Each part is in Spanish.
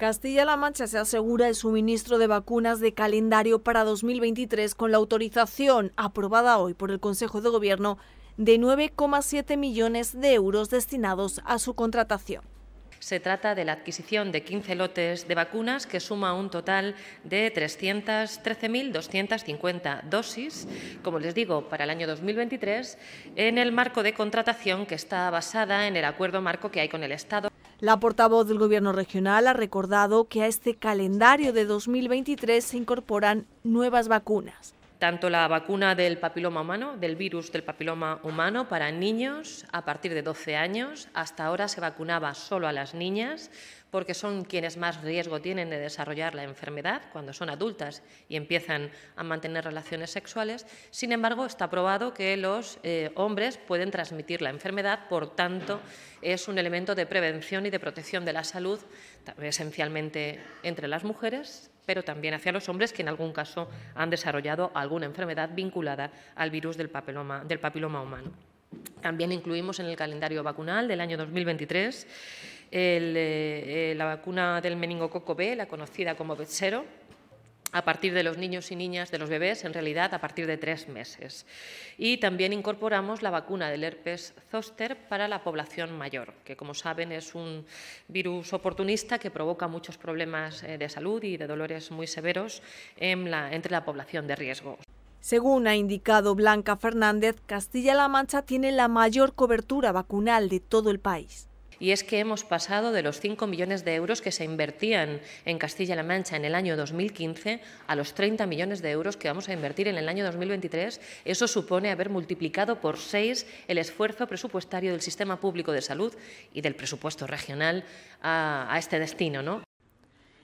Castilla-La Mancha se asegura el suministro de vacunas de calendario para 2023 con la autorización aprobada hoy por el Consejo de Gobierno de 9,7 millones de euros destinados a su contratación. Se trata de la adquisición de 15 lotes de vacunas que suma un total de 313.250 dosis, como les digo, para el año 2023, en el marco de contratación que está basada en el acuerdo marco que hay con el Estado. La portavoz del gobierno regional ha recordado que a este calendario de 2023 se incorporan nuevas vacunas tanto la vacuna del papiloma humano, del virus del papiloma humano para niños a partir de 12 años. Hasta ahora se vacunaba solo a las niñas porque son quienes más riesgo tienen de desarrollar la enfermedad cuando son adultas y empiezan a mantener relaciones sexuales. Sin embargo, está probado que los eh, hombres pueden transmitir la enfermedad, por tanto, es un elemento de prevención y de protección de la salud, esencialmente entre las mujeres, pero también hacia los hombres que en algún caso han desarrollado alguna enfermedad vinculada al virus del papiloma, humano. También incluimos en el calendario vacunal del año 2023 eh, eh, la vacuna del meningococo B, la conocida como Betsero, a partir de los niños y niñas, de los bebés, en realidad a partir de tres meses. Y también incorporamos la vacuna del herpes zoster para la población mayor, que como saben es un virus oportunista que provoca muchos problemas eh, de salud y de dolores muy severos entre la población de riesgo. Según ha indicado Blanca Fernández, Castilla-La Mancha tiene la mayor cobertura vacunal de todo el país y es que hemos pasado de los 5 millones de euros que se invertían en Castilla-La Mancha en el año 2015 a los 30 millones de euros que vamos a invertir en el año 2023. Eso supone haber multiplicado por seis el esfuerzo presupuestario del sistema público de salud y del presupuesto regional a, este destino. ¿no?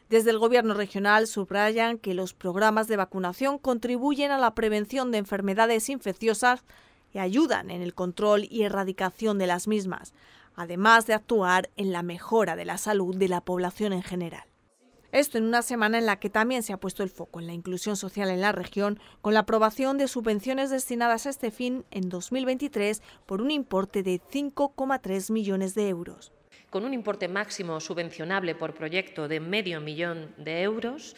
Desde el Gobierno regional subrayan que los programas de vacunación contribuyen a la prevención de enfermedades infecciosas y ayudan en el control y erradicación de las mismas además de actuar en la mejora de la salud de la población en general. Esto en una semana en la que también se ha puesto el foco en la inclusión social en la región, con la aprobación de subvenciones destinadas a este fin en 2023 por un importe de 5,3 millones de euros. Con un importe máximo subvencionable por proyecto de medio millón de euros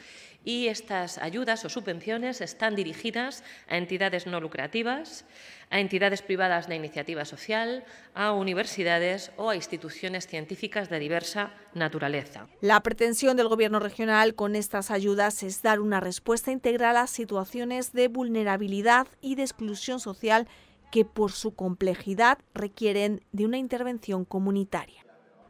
y estas ayudas o subvenciones están dirigidas a entidades no lucrativas, a entidades privadas de iniciativa social, a universidades o a instituciones científicas de diversa naturaleza. La pretensión del Gobierno regional con estas ayudas es dar una respuesta integral a situaciones de vulnerabilidad y de exclusión social que por su complejidad requieren de una intervención comunitaria.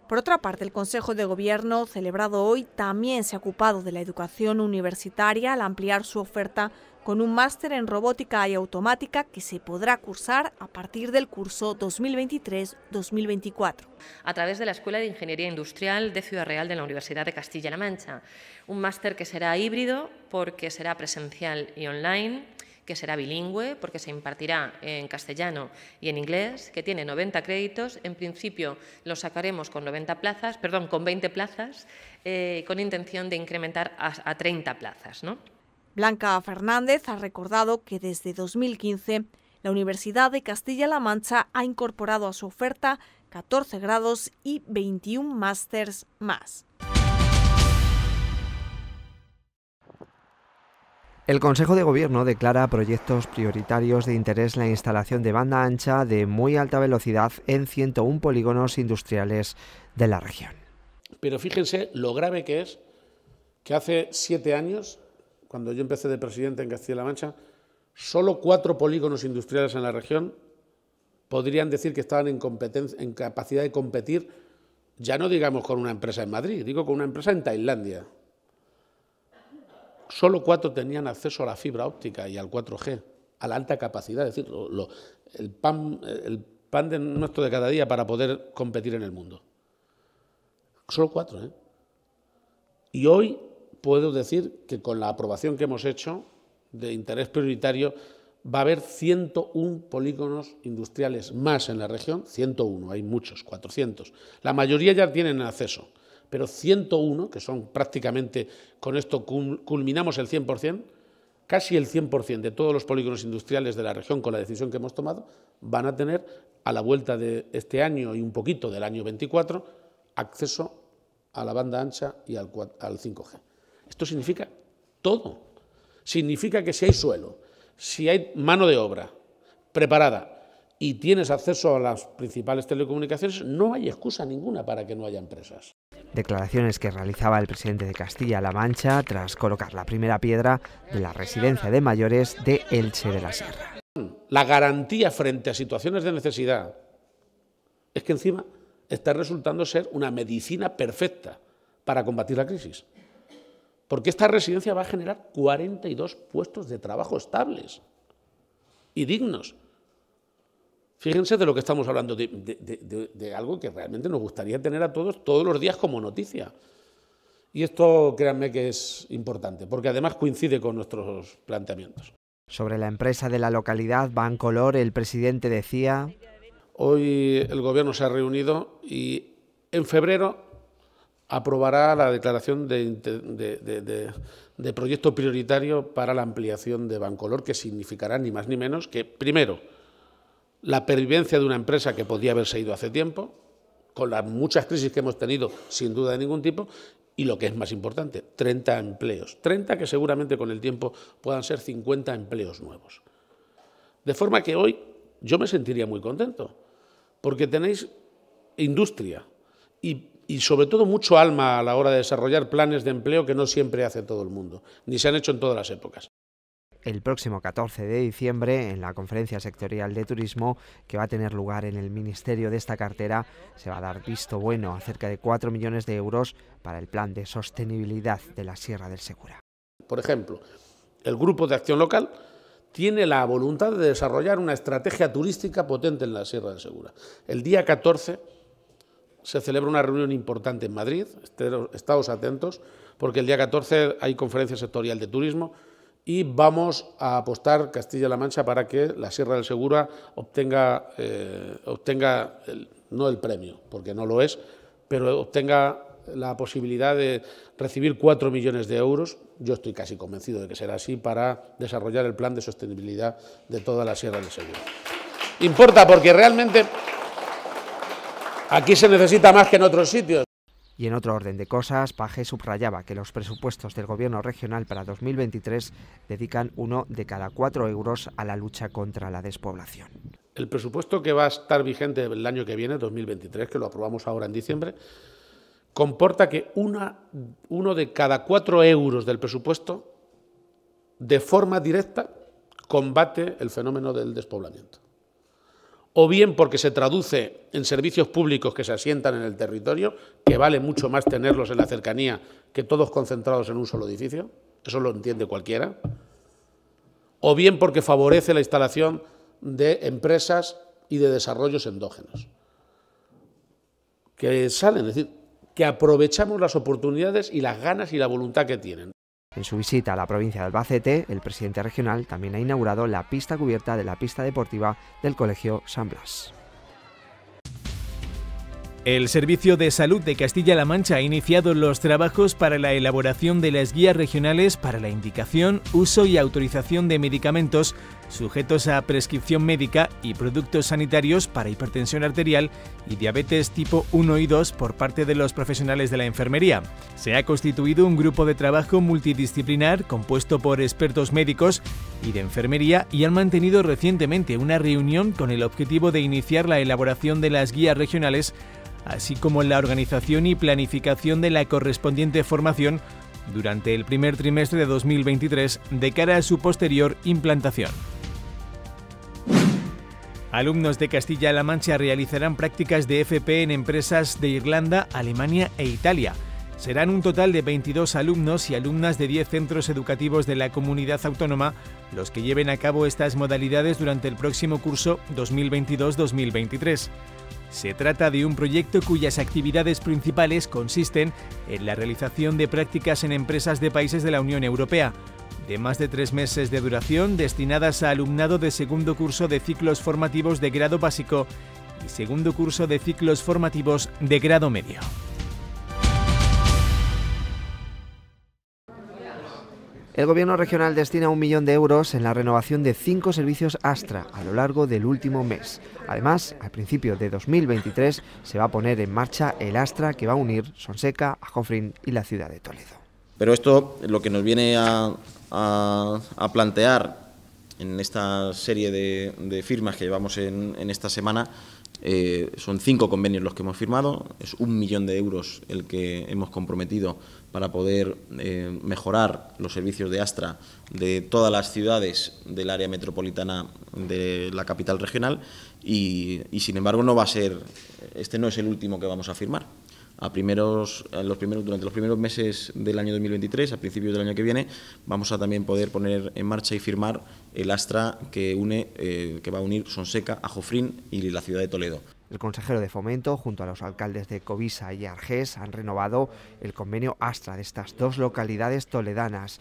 Por otra parte, el Consejo de Gobierno, celebrado hoy, también se ha ocupado de la educación universitaria al ampliar su oferta con un máster en robótica y automática que se podrá cursar a partir del curso 2023-2024. A través de la Escuela de Ingeniería Industrial de Ciudad Real de la Universidad de Castilla-La Mancha. Un máster que será híbrido porque será presencial y online que será bilingüe porque se impartirá en castellano y en inglés, que tiene 90 créditos. En principio lo sacaremos con 90 plazas, perdón, con 20 plazas, eh, con intención de incrementar a, 30 plazas. ¿no? Blanca Fernández ha recordado que desde 2015 la Universidad de Castilla-La Mancha ha incorporado a su oferta 14 grados y 21 másters más. El Consejo de Gobierno declara proyectos prioritarios de interés la instalación de banda ancha de muy alta velocidad en 101 polígonos industriales de la región. Pero fíjense lo grave que es que hace siete años, cuando yo empecé de presidente en Castilla-La Mancha, solo cuatro polígonos industriales en la región podrían decir que estaban en, en capacidad de competir, ya no digamos con una empresa en Madrid, digo con una empresa en Tailandia solo cuatro tenían acceso a la fibra óptica y al 4G, a la alta capacidad, es decir, el pan, de nuestro de cada día para poder competir en el mundo. Solo cuatro, ¿eh? Y hoy puedo decir que con la aprobación que hemos hecho de interés prioritario, va a haber 101 polígonos industriales más en la región, 101, hay muchos, 400. La mayoría ya tienen acceso pero 101, que son prácticamente, con esto culminamos el 100%, casi el 100% de todos los polígonos industriales de la región con la decisión que hemos tomado, van a tener a la vuelta de este año y un poquito del año 24 acceso a la banda ancha y al, 5G. Esto significa todo. Significa que si hay suelo, si hay mano de obra preparada y tienes acceso a las principales telecomunicaciones, no hay excusa ninguna para que no haya empresas declaraciones que realizaba el presidente de Castilla-La Mancha tras colocar la primera piedra de la residencia de mayores de Elche de la Sierra. La garantía frente a situaciones de necesidad es que encima está resultando ser una medicina perfecta para combatir la crisis. Porque esta residencia va a generar 42 puestos de trabajo estables y dignos. Fíjense de lo que estamos hablando, de, algo que realmente nos gustaría tener a todos todos los días como noticia. Y esto créanme que es importante, porque además coincide con nuestros planteamientos. Sobre la empresa de la localidad Bancolor, el presidente decía... Hoy el gobierno se ha reunido y en febrero aprobará la declaración de, de proyecto prioritario para la ampliación de Bancolor, que significará ni más ni menos que, primero, la pervivencia de una empresa que podía haberse ido hace tiempo, con las muchas crisis que hemos tenido, sin duda de ningún tipo, y lo que es más importante, 30 empleos, 30 que seguramente con el tiempo puedan ser 50 empleos nuevos. De forma que hoy yo me sentiría muy contento, porque tenéis industria y, y, sobre todo mucho alma a la hora de desarrollar planes de empleo que no siempre hace todo el mundo, ni se han hecho en todas las épocas el próximo 14 de diciembre en la conferencia sectorial de turismo que va a tener lugar en el Ministerio de esta cartera. Se va a dar visto bueno a cerca de 4 millones de euros para el plan de sostenibilidad de la Sierra del Segura. Por ejemplo, el Grupo de Acción Local tiene la voluntad de desarrollar una estrategia turística potente en la Sierra del Segura. El día 14 se celebra una reunión importante en Madrid, estados atentos, porque el día 14 hay conferencia sectorial de turismo y vamos a apostar Castilla-La Mancha para que la Sierra del Segura obtenga, eh, obtenga no el premio, porque no lo es, pero obtenga la posibilidad de recibir cuatro millones de euros, yo estoy casi convencido de que será así, para desarrollar el plan de sostenibilidad de toda la Sierra del Segura. Importa porque realmente aquí se necesita más que en otros sitios. Y en otro orden de cosas, Paje subrayaba que los presupuestos del gobierno regional para 2023 dedican uno de cada cuatro euros a la lucha contra la despoblación. El presupuesto que va a estar vigente el año que viene, 2023, que lo aprobamos ahora en diciembre, comporta que uno de cada cuatro euros del presupuesto, de forma directa, combate el fenómeno del despoblamiento o bien porque se traduce en servicios públicos que se asientan en el territorio, que vale mucho más tenerlos en la cercanía que todos concentrados en un solo edificio, eso lo entiende cualquiera, o bien porque favorece la instalación de empresas y de desarrollos endógenos, que salen, es decir, que aprovechamos las oportunidades y las ganas y la voluntad que tienen. En su visita a la provincia de Albacete, el presidente regional también ha inaugurado la pista cubierta de la pista deportiva del Colegio San Blas. El Servicio de Salud de Castilla-La Mancha ha iniciado los trabajos para la elaboración de las guías regionales para la indicación, uso y autorización de medicamentos sujetos a prescripción médica y productos sanitarios para hipertensión arterial y diabetes tipo 1 y 2 por parte de los profesionales de la enfermería. Se ha constituido un grupo de trabajo multidisciplinar compuesto por expertos médicos y de enfermería y han mantenido recientemente una reunión con el objetivo de iniciar la elaboración de las guías regionales así como la organización y planificación de la correspondiente formación durante el primer trimestre de 2023 de cara a su posterior implantación. Alumnos de Castilla-La Mancha realizarán prácticas de FP en empresas de Irlanda, Alemania e Italia. Serán un total de 22 alumnos y alumnas de 10 centros educativos de la comunidad autónoma los que lleven a cabo estas modalidades durante el próximo curso 2022-2023. Se trata de un proyecto cuyas actividades principales consisten en la realización de prácticas en empresas de países de la Unión Europea, de más de tres meses de duración destinadas a alumnado de segundo curso de ciclos formativos de grado básico y segundo curso de ciclos formativos de grado medio. El gobierno regional destina un millón de euros en la renovación de cinco servicios Astra a lo largo del último mes. Además, al principio de 2023 se va a poner en marcha el Astra que va a unir Sonseca, Ajofrín y la ciudad de Toledo. Pero esto lo que nos viene a, a, plantear en esta serie de, firmas que llevamos en, esta semana. Eh, son cinco convenios los que hemos firmado, es un millón de euros el que hemos comprometido para poder eh, mejorar los servicios de Astra de todas las ciudades del área metropolitana de la capital regional y, y sin embargo no va a ser, este no es el último que vamos a firmar a primeros, los primeros, durante los primeros meses del año 2023, a principios del año que viene, vamos a también poder poner en marcha y firmar el Astra que une, eh, que va a unir Sonseca a Jofrín y la ciudad de Toledo. El consejero de Fomento, junto a los alcaldes de Covisa y Argés, han renovado el convenio Astra de estas dos localidades toledanas.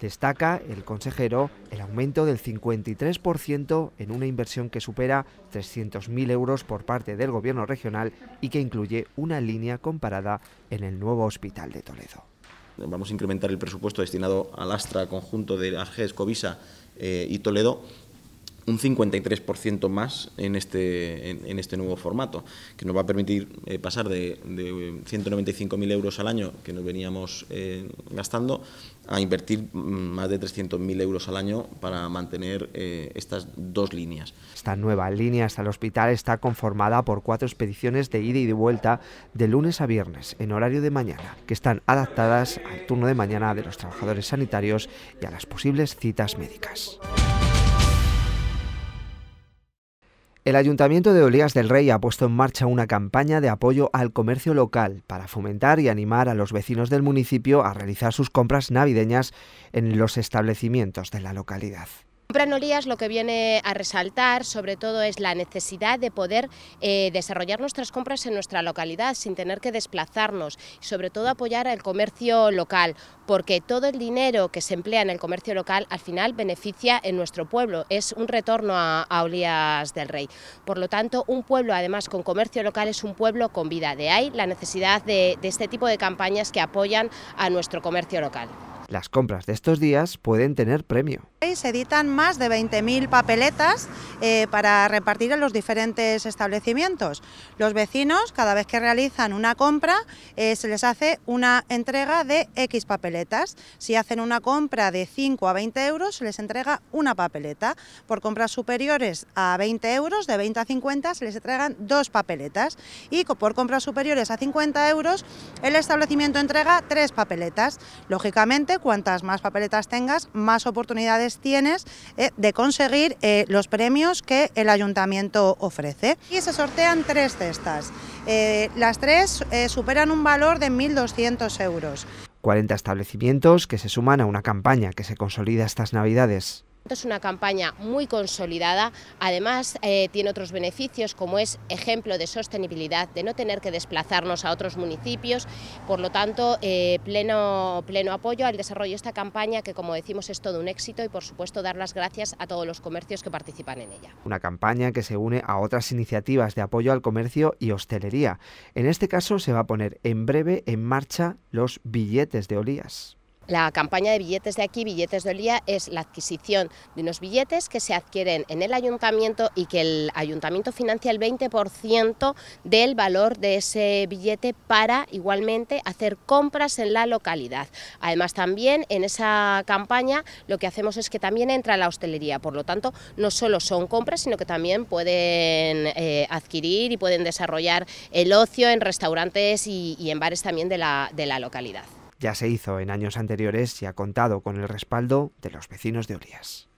Destaca el consejero el aumento del 53% en una inversión que supera 300.000 euros por parte del gobierno regional y que incluye una línea comparada en el nuevo hospital de Toledo. Vamos a incrementar el presupuesto destinado al Astra, conjunto de Arges, Covisa eh, y Toledo un 53% más este, en este, nuevo formato, que nos va a permitir eh, pasar de, de 195.000 euros al año que nos veníamos eh, gastando a invertir mm, más de 300.000 euros al año para mantener eh, estas dos líneas. Esta nueva línea hasta el hospital está conformada por cuatro expediciones de ida y de vuelta de lunes a viernes en horario de mañana, que están adaptadas al turno de mañana de los trabajadores sanitarios y a las posibles citas médicas. El Ayuntamiento de Olías del Rey ha puesto en marcha una campaña de apoyo al comercio local para fomentar y animar a los vecinos del municipio a realizar sus compras navideñas en los establecimientos de la localidad. Olías lo que viene a resaltar sobre todo es la necesidad de poder eh, desarrollar nuestras compras en nuestra localidad sin tener que desplazarnos y sobre todo apoyar al comercio local porque todo el dinero que se emplea en el comercio local al final beneficia en nuestro pueblo, es un retorno a, Olías del Rey. Por lo tanto, un pueblo además con comercio local es un pueblo con vida, de ahí la necesidad de este tipo de campañas que apoyan a nuestro comercio local. Las compras de estos días pueden tener premio. Se editan más de 20.000 papeletas eh, para repartir en los diferentes establecimientos. Los vecinos, cada vez que realizan una compra, eh, se les hace una entrega de X papeletas. Si hacen una compra de 5 a 20 euros, se les entrega una papeleta. Por compras superiores a 20 euros, de 20 a 50, se les entregan dos papeletas. Y por compras superiores a 50 euros, el establecimiento entrega tres papeletas. Lógicamente, cuantas más papeletas tengas, más oportunidades tienes eh, de conseguir eh, los premios que el ayuntamiento ofrece. Y se sortean tres cestas. Eh, las tres superan un valor de 1.200 euros. 40 establecimientos que se suman a una campaña que se consolida estas Navidades. Es una campaña muy consolidada, además eh, tiene otros beneficios como es ejemplo de sostenibilidad, de no tener que desplazarnos a otros municipios, por lo tanto eh, pleno, pleno apoyo al desarrollo de esta campaña que como decimos es todo un éxito y por supuesto dar las gracias a todos los comercios que participan en ella. Una campaña que se une a otras iniciativas de apoyo al comercio y hostelería. En este caso se va a poner en breve en marcha los billetes de Olías. La campaña de billetes de aquí, billetes de Olía, es la adquisición de unos billetes que se adquieren en el ayuntamiento y que el ayuntamiento financia el 20% del valor de ese billete para igualmente hacer compras en la localidad. Además también en esa campaña lo que hacemos es que también entra la hostelería, por lo tanto no solo son compras sino que también pueden eh, adquirir y pueden desarrollar el ocio en restaurantes y, en bares también de la localidad. Ya se hizo en años anteriores y ha contado con el respaldo de los vecinos de Olías.